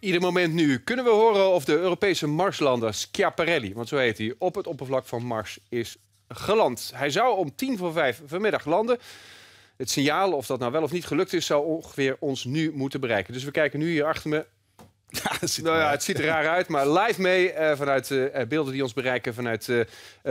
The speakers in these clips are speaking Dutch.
Ieder moment nu kunnen we horen of de Europese Marslander Schiaparelli, want zo heet hij, op het oppervlak van Mars is geland. Hij zou om tien voor vijf vanmiddag landen. Het signaal, of dat nou wel of niet gelukt is, zou ongeveer ons nu moeten bereiken. Dus we kijken nu hier achter me. het, ziet nou ja, het ziet er raar uit, maar live mee eh, vanuit eh, eh, beelden die ons bereiken vanuit uh,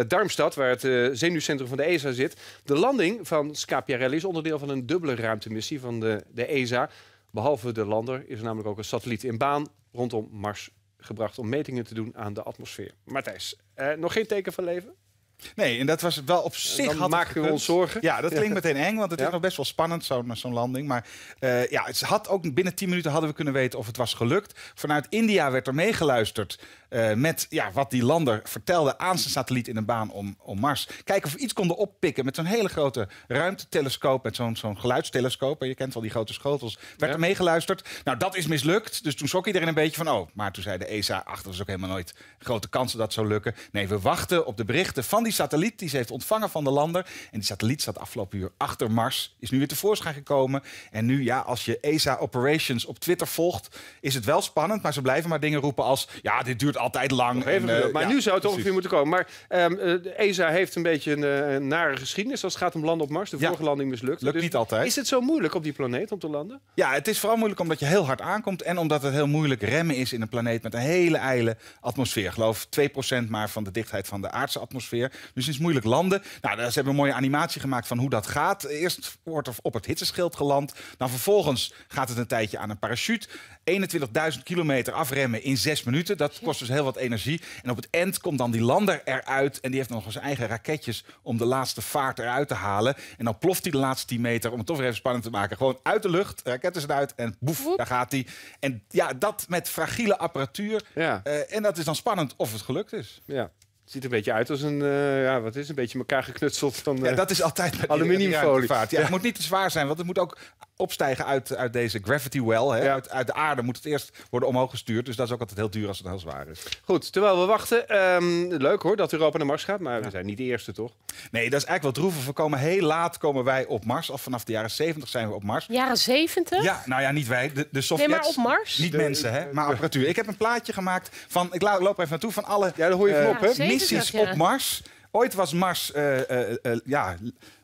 Darmstad, waar het zenuwcentrum van de ESA zit. De landing van Schiaparelli is onderdeel van een dubbele ruimtemissie van de, de ESA. Behalve de lander is er namelijk ook een satelliet in baan rondom Mars gebracht om metingen te doen aan de atmosfeer. Matthijs, eh, nog geen teken van leven? Nee, en dat was wel op zich. Dan had we ons zorgen. Ja, dat klinkt meteen eng, want het is nog best wel spannend, zo'n landing. Maar eh, ja, het had ook binnen 10 minuten hadden we kunnen weten of het was gelukt. Vanuit India werd er meegeluisterd eh, met ja, wat die lander vertelde aan zijn satelliet in een baan om, om Mars. Kijken of we iets konden oppikken met zo'n hele grote ruimtetelescoop, met zo'n zo'n geluidstelescoop. En je kent al die grote schotels. Werd er meegeluisterd. Nou, dat is mislukt. Dus toen schrok iedereen een beetje van, oh, maar toen zei de ESA, ach, dat is ook helemaal nooit grote kansen dat zou lukken. Nee, we wachten op de berichten van die satelliet die ze heeft ontvangen van de lander. En die satelliet zat afgelopen uur achter Mars, is nu weer tevoorschijn gekomen. En nu, ja, als je ESA Operations op Twitter volgt, is het wel spannend, maar ze blijven maar dingen roepen als, ja, dit duurt altijd lang. Eh, maar nu zou het ongeveer moeten komen. Maar um, ehm, de eh, ESA heeft een beetje eh, een, nare geschiedenis als het gaat om landen op Mars. De vorige landing mislukt. Lukt dus niet altijd. Is het zo moeilijk op die planeet om te landen? Ja, het is vooral moeilijk omdat je heel hard aankomt. En omdat het heel moeilijk remmen is in een planeet met een hele eile atmosfeer. Ik geloof 2% maar van de dichtheid van de aardse atmosfeer. Dus het is moeilijk landen. Nou, ze hebben een mooie animatie gemaakt van hoe dat gaat. Eerst wordt er op het hitte-schild geland. Dan nou, vervolgens gaat het een tijdje aan een parachute. 21.000 kilometer afremmen in 6 minuten. Dat kost dus heel wat energie. En op het eind komt dan die lander eruit. En die heeft nog zijn eigen raketjes om de laatste vaart eruit te halen. En dan ploft hij de laatste 10 meter om het toch weer even spannend te maken. Gewoon uit de lucht, raketten eruit en boef, daar gaat hij. En ja, dat met fragiele apparatuur. Ja. Eh, en dat is dan spannend of het gelukt is. Ja. Het ziet er een beetje uit als een, eh, ja, wat is een beetje elkaar geknutseld van ja, eh, dat is altijd aluminiumfolie. Ja, ja. Het moet niet te zwaar zijn, want het moet ook opstijgen uit, uit deze gravity well. Hè? Uit, uit, de aarde moet het eerst worden omhoog gestuurd. Dus dat is ook altijd heel duur als het heel zwaar is. Goed, terwijl we wachten. Ehm, leuk hoor dat Europa naar Mars gaat, maar we zijn niet de eerste toch? Nee, dat is eigenlijk wel droevig. voorkomen. heel laat komen wij op Mars. Of vanaf de jaren 70 zijn we op Mars. Jaren 70? Ja, nou ja, niet wij. De, de op Mars? Niet mensen, hè, eh, maar eh. apparatuur. Ik heb een plaatje gemaakt van, ik loop even naartoe, van alle ja, hoor je uh, missies op Mars. Ooit was Mars, ja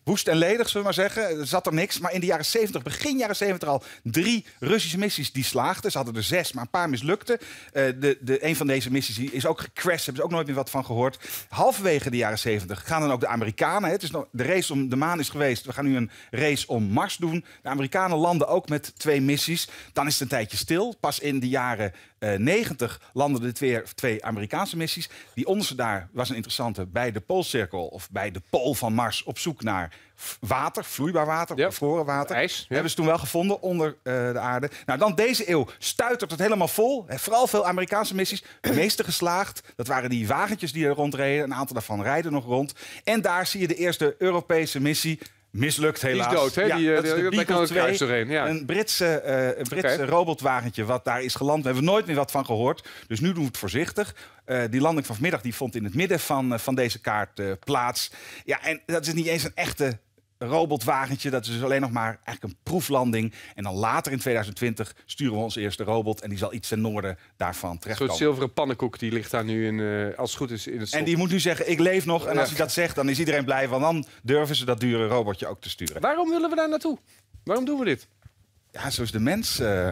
woest en ledig, zullen we maar zeggen. Er zat er niks. Maar in de jaren 70, begin jaren 70 al, drie Russische missies die slaagden. Ze hadden er zes, maar een paar mislukten. Eh, de, de, een van deze missies is ook gecrashed. Hebben ze ook nooit meer wat van gehoord. Halverwege de jaren 70 gaan dan ook de Amerikanen. Het is nog, de race om de maan is geweest. We gaan nu een race om Mars doen. De Amerikanen landen ook met twee missies. Dan is het een tijdje stil. Pas in de jaren uh, eh, 90 landen er twee, twee Amerikaanse missies. Die onderste daar was een interessante bij de Poolcirkel of bij de Pool van Mars op zoek naar water, vloeibaar water, ja. bevroren water. IJs. Hebben ze toen wel gevonden onder eh, de aarde. Nou, dan deze eeuw stuitert het helemaal vol. vooral veel Amerikaanse missies. De meeste geslaagd. Dat waren die wagentjes die er rondreden. Een aantal daarvan rijden nog rond. En daar zie je de eerste Europese missie Mislukt helaas. Die is dood, hè? Ja, die, eh, dat is de die, Beagle ja. Een Britse, eh, een Britse robotwagentje wat daar is geland. We hebben nooit meer wat van gehoord. Dus nu doen we het voorzichtig. Eh, die landing van vanmiddag die vond in het midden van, van deze kaart plaats. Ja, en dat is niet eens een echte robotwagentje. Dat is dus alleen nog maar eigenlijk een proeflanding. En dan later in 2020 sturen we ons eerste robot. En die zal iets ten noorden daarvan terechtkomen. Een soort zilveren pannenkoek, die ligt daar nu in, eh, als het goed is in het En die moet nu zeggen, ik leef nog. En als hij dat zegt, dan is iedereen blij. Want dan durven ze dat dure robotje ook te sturen. Waarom willen we daar naartoe? Waarom doen we dit? Ja, zoals de mens... Eh,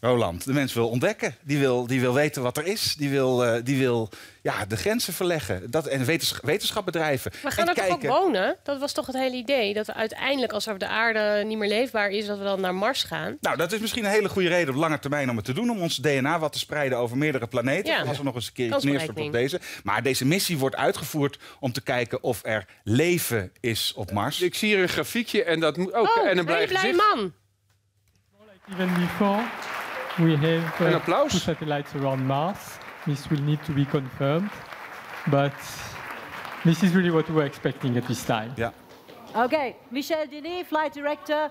Roland, de mens wil ontdekken. Die wil, die wil weten wat er is. Die wil, eh, die wil ja, de grenzen verleggen. Dat, en wetenschap bedrijven. Maar gaan en er toch ook wonen? Dat was toch het hele idee? Dat we uiteindelijk, als er de aarde niet meer leefbaar is... dat we dan naar Mars gaan? Nou, dat is misschien een hele goede reden op lange termijn om het te doen. Om ons DNA wat te spreiden over meerdere planeten. Als we nog eens een keer iets neerstort op deze. Maar deze missie wordt uitgevoerd om te kijken of er leven is op Mars. Ik zie hier een grafiekje en dat... moet ook oh, en een blij, blij man. Ik ben Nicole. We have An uh, two satellites around Mars. This will need to be confirmed, but this is really what we were expecting at this time. Yeah. Okay, Michel Denis, flight director.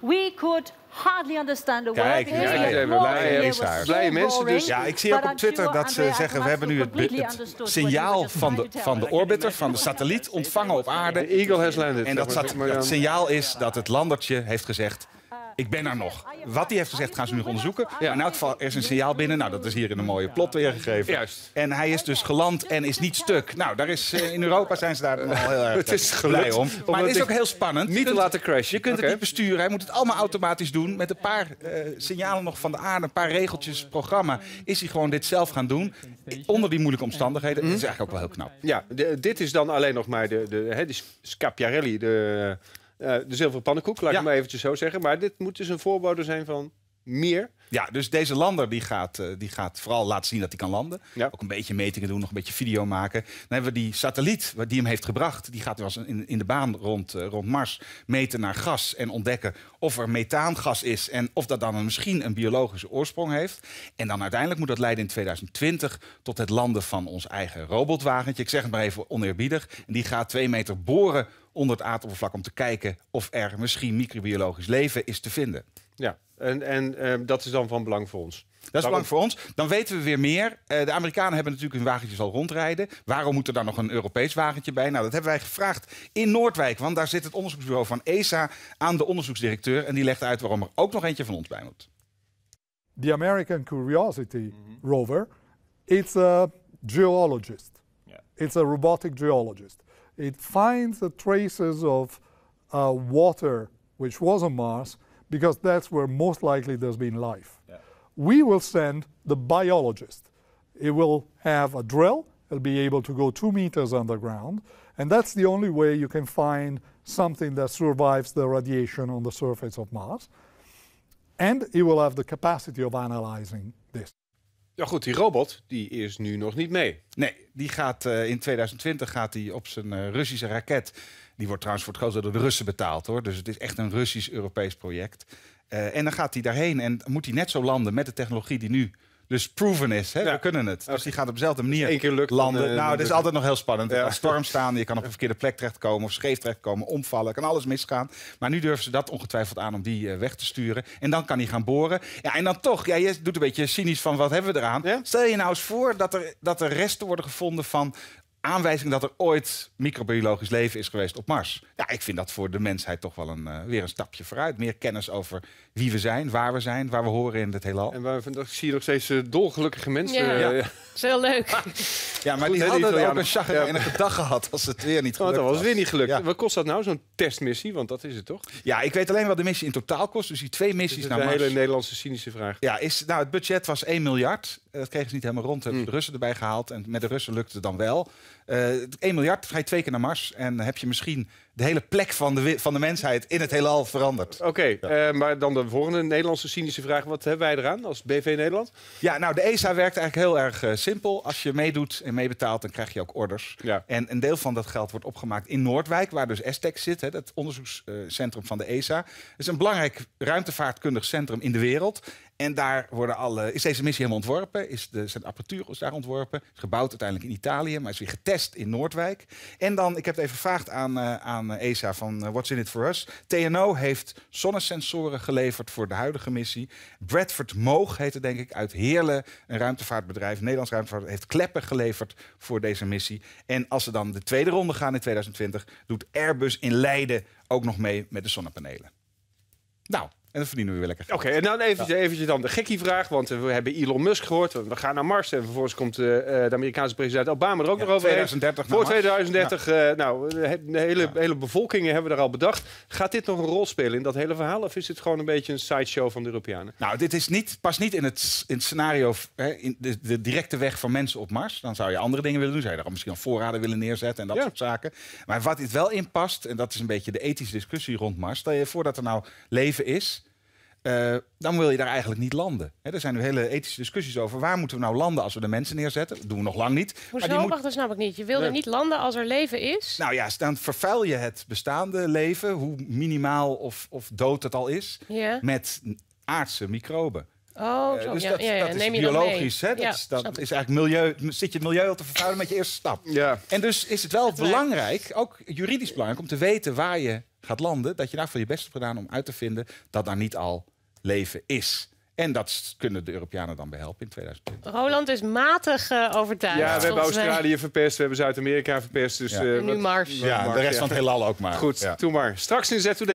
We could hardly understand a word. Kijk, ja, ja, blij, blij mensen dus. Ja, ik zie ook op Twitter dat ze zeggen... we hebben nu het, signaal van de, van de orbiter, van de satelliet... ontvangen op aarde. Eagle has landed. En dat, dat signaal is dat het landertje heeft gezegd ik ben er nog. Wat hij heeft gezegd gaan ze nu onderzoeken. Ja. in elk geval, er is een signaal binnen. Nou, dat is hier in een mooie plot weergegeven. Juist. En hij is dus geland en is niet stuk. Nou, daar is, eh, in Europa zijn ze daar al heel erg het is eh, blij om. Maar het is ook heel spannend. Niet te laten crashen. Je kunt het niet besturen. Hij moet het allemaal automatisch doen. Met een paar eh, signalen nog van de aarde, een paar regeltjes, programma. Is hij gewoon dit zelf gaan doen. Onder die moeilijke omstandigheden. Hm? Dat is eigenlijk ook wel heel knap. Ja, dit is dan alleen nog maar de, de, de, de Scapiarelli, de... Eh, de zilveren pannenkoek, laat ik maar eventjes zo zeggen. Maar dit moet dus een voorbode zijn van meer. Ja, dus deze lander die gaat, eh, die gaat vooral laten zien dat hij kan landen. Ook een beetje metingen doen, nog een beetje video maken. Dan hebben we die satelliet die hem heeft gebracht. Die gaat wel in, in de baan rond, eh, rond Mars meten naar gas en ontdekken of er methaangas is. En of dat dan misschien een biologische oorsprong heeft. En dan uiteindelijk moet dat leiden in 2020 tot het landen van ons eigen robotwagentje. Ik zeg het maar even oneerbiedig. En die gaat twee meter boren onder het aardoppervlak om te kijken of er misschien microbiologisch leven is te vinden. Ja, en, en ehm, dat is dan van belang voor ons. Dat is belangrijk belang voor ons. Dan weten we weer meer. Eh, de Amerikanen hebben natuurlijk hun wagentjes al rondrijden. Waarom moet er dan nog een Europees wagentje bij? Nou, dat hebben wij gevraagd in Noordwijk. Want daar zit het onderzoeksbureau van ESA aan de onderzoeksdirecteur. En die legt uit waarom er ook nog eentje van ons bij moet. The American Curiosity mhm. rover, is a geologist. Yeah. It's a robotic geologist. It finds the traces of uh, water, which was on Mars, because that's where most likely there's been life. Yeah. We will send the biologist. It will have a drill. It'll be able to go two meters underground. And that's the only way you can find something that survives the radiation on the surface of Mars. And it will have the capacity of analyzing this. Ja goed, die robot die is nu nog niet mee. Nee, die gaat eh, in 2020 gaat hij op zijn eh, Russische raket. Die wordt trouwens voor het grootste door de Russen betaald hoor. Dus het is echt een Russisch-Europees project. Eh, en dan gaat hij daarheen en moet hij net zo landen met de technologie die nu dus proven is. Hè? We kunnen het. Dus die gaat op dezelfde manier keer lukt landen. Eh, nou, het is altijd nog heel spannend. Ja. storm staan, je kan op een verkeerde plek terechtkomen of scheef terechtkomen, omvallen, kan alles misgaan. Maar nu durven ze dat ongetwijfeld aan om die eh, weg te sturen. En dan kan hij gaan boren. Ja, en dan toch, ja, je doet een beetje cynisch van wat hebben we eraan. Stel je nou eens voor dat er, dat er resten worden gevonden van aanwijzing dat er ooit microbiologisch leven is geweest op Mars. Ja, ik vind dat voor de mensheid toch wel een, eh, weer een stapje vooruit. Meer kennis over wie we zijn, waar we zijn, waar we horen in het heelal. En waar vandaag zie je nog steeds uh, dolgelukkige mensen. Eh. Ja, dat is heel leuk. ja, maar die hadden ook een chagrijnige ja. dag gehad als het weer niet gelukt was. dat was. weer niet gelukt. Wat kost dat nou, zo'n testmissie? Want dat is het toch? Ja, ik weet alleen wat de missie in totaal kost. Dus die twee missies naar Mars. een hele Nederlandse cynische vraag. Ja, is, nou, het budget was 1 miljard. Dat kregen ze niet helemaal rond. Hebben de hmm. Russen erbij gehaald. En met de Russen lukte het dan wel. 1 eh, miljard, ga je twee keer naar Mars en heb je misschien de hele plek van de, van de mensheid in het heelal verandert. Oké, eh, maar dan de volgende Nederlandse cynische vraag. Wat hebben wij eraan als BV Nederland? Ja, nou, de ESA werkt eigenlijk heel erg eh, simpel. Als je meedoet en meebetaalt, dan krijg je ook orders. Ja. En een deel van dat geld wordt opgemaakt in Noordwijk, waar dus ESTEC zit. Hè, onderzoekscentrum van de ESA. Het is een belangrijk ruimtevaartkundig centrum in de wereld. En daar worden alle, is deze missie helemaal ontworpen. Is de, zijn apparatuur is daar ontworpen. Is gebouwd uiteindelijk in Italië, maar is weer getest in Noordwijk. En dan, ik heb het even gevraagd aan, eh, aan aan eh, ESA van eh, What's in it for us. TNO heeft zonnesensoren geleverd voor de huidige missie. Bradford Moog heette denk ik uit Heerlen, een ruimtevaartbedrijf, Nederlands ruimtevaart, heeft kleppen geleverd voor deze missie. En als ze dan de tweede ronde gaan in 2020, doet Airbus in Leiden ook nog mee met de zonnepanelen. Nou, en dan verdienen we weer lekker Oké, en dan even, ja. eventjes dan de gekke vraag. Want eh, we hebben Elon Musk gehoord. We gaan naar Mars. En vervolgens komt eh, eh, de Amerikaanse president Obama er ook nog over. 2030 Voor 2030. nou, de hele, hele bevolkingen hebben we daar al bedacht. Gaat dit nog een rol spelen in dat hele verhaal? Of is het gewoon een beetje een sideshow van de Europeanen? Nou, dit is niet, past niet in het, in het scenario, hè, in de, directe weg van mensen op Mars. Dan zou je andere dingen willen doen. Zou je daar misschien al voorraden willen neerzetten en dat soort zaken. Maar wat dit wel in past, en dat is een beetje de ethische discussie rond Mars. Stel je voor dat er nou leven is eh, dan wil je daar eigenlijk niet landen. He, er zijn nu hele ethische discussies over waar moeten we nou landen als we de mensen neerzetten. Dat doen we nog lang niet. Hoezo? snel mag dat snap ik niet. Je wil er niet landen als er leven is? Nou ja, dan vervuil je het bestaande leven, hoe minimaal of, of dood het al is, met aardse microben. Oh, zo. Eh, dus dat, dat is biologisch. Hè? Dat, is, eigenlijk milieu. Zit je het milieu al te vervuilen met je eerste stap? Ja. En dus is het wel belangrijk, ook juridisch belangrijk, om te weten waar je gaat landen. Dat je daarvoor je best hebt gedaan om uit te vinden dat daar niet al leven is. En dat kunnen de Europeanen dan behelpen in 2020. Roland is matig eh, overtuigd. Ja, we hebben eh, Australië verpest, we hebben Zuid-Amerika verpest. Dus, ja. Eh, nu Mars. Ja, de rest van het heelal ook maar. Goed, ja. maar. Straks in Zet